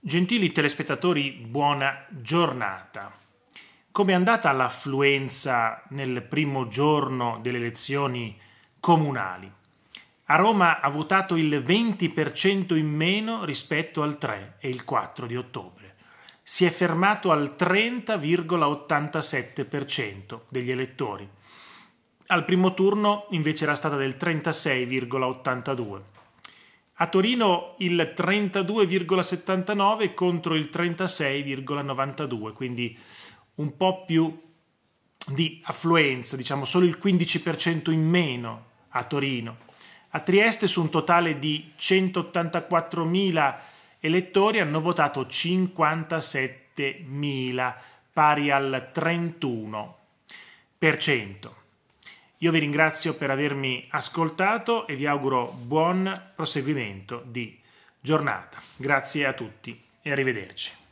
Gentili telespettatori, buona giornata. Com'è andata l'affluenza nel primo giorno delle elezioni comunali? A Roma ha votato il 20% in meno rispetto al 3 e il 4 di ottobre. Si è fermato al 30,87% degli elettori. Al primo turno invece era stata del 36,82%. A Torino il 32,79 contro il 36,92, quindi un po' più di affluenza, diciamo solo il 15% in meno a Torino. A Trieste su un totale di 184.000 elettori hanno votato 57.000, pari al 31%. Io vi ringrazio per avermi ascoltato e vi auguro buon proseguimento di giornata. Grazie a tutti e arrivederci.